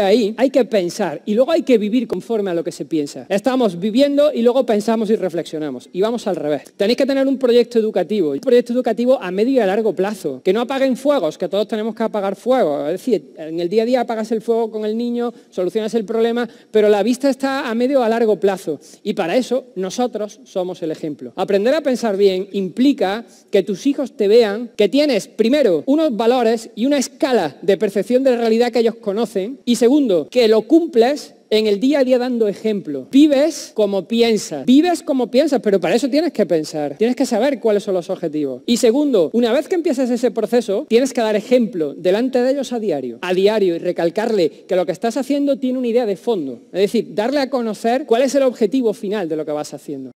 ahí, hay que pensar y luego hay que vivir conforme a lo que se piensa. Estamos viviendo y luego pensamos y reflexionamos. Y vamos al revés. Tenéis que tener un proyecto educativo, un proyecto educativo a medio y a largo plazo. Que no apaguen fuegos, que todos tenemos que apagar fuego. Es decir, en el día a día apagas el fuego con el niño, solucionas el problema, pero la vista está a medio o a largo plazo. Y para eso nosotros somos el ejemplo. Aprender a pensar bien implica que tus hijos te vean que tienes primero unos valores y una escala de percepción de la realidad que ellos conocen y segundo, que lo cumples en el día a día dando ejemplo. Vives como piensas. Vives como piensas, pero para eso tienes que pensar. Tienes que saber cuáles son los objetivos. Y segundo, una vez que empiezas ese proceso, tienes que dar ejemplo delante de ellos a diario. A diario y recalcarle que lo que estás haciendo tiene una idea de fondo. Es decir, darle a conocer cuál es el objetivo final de lo que vas haciendo.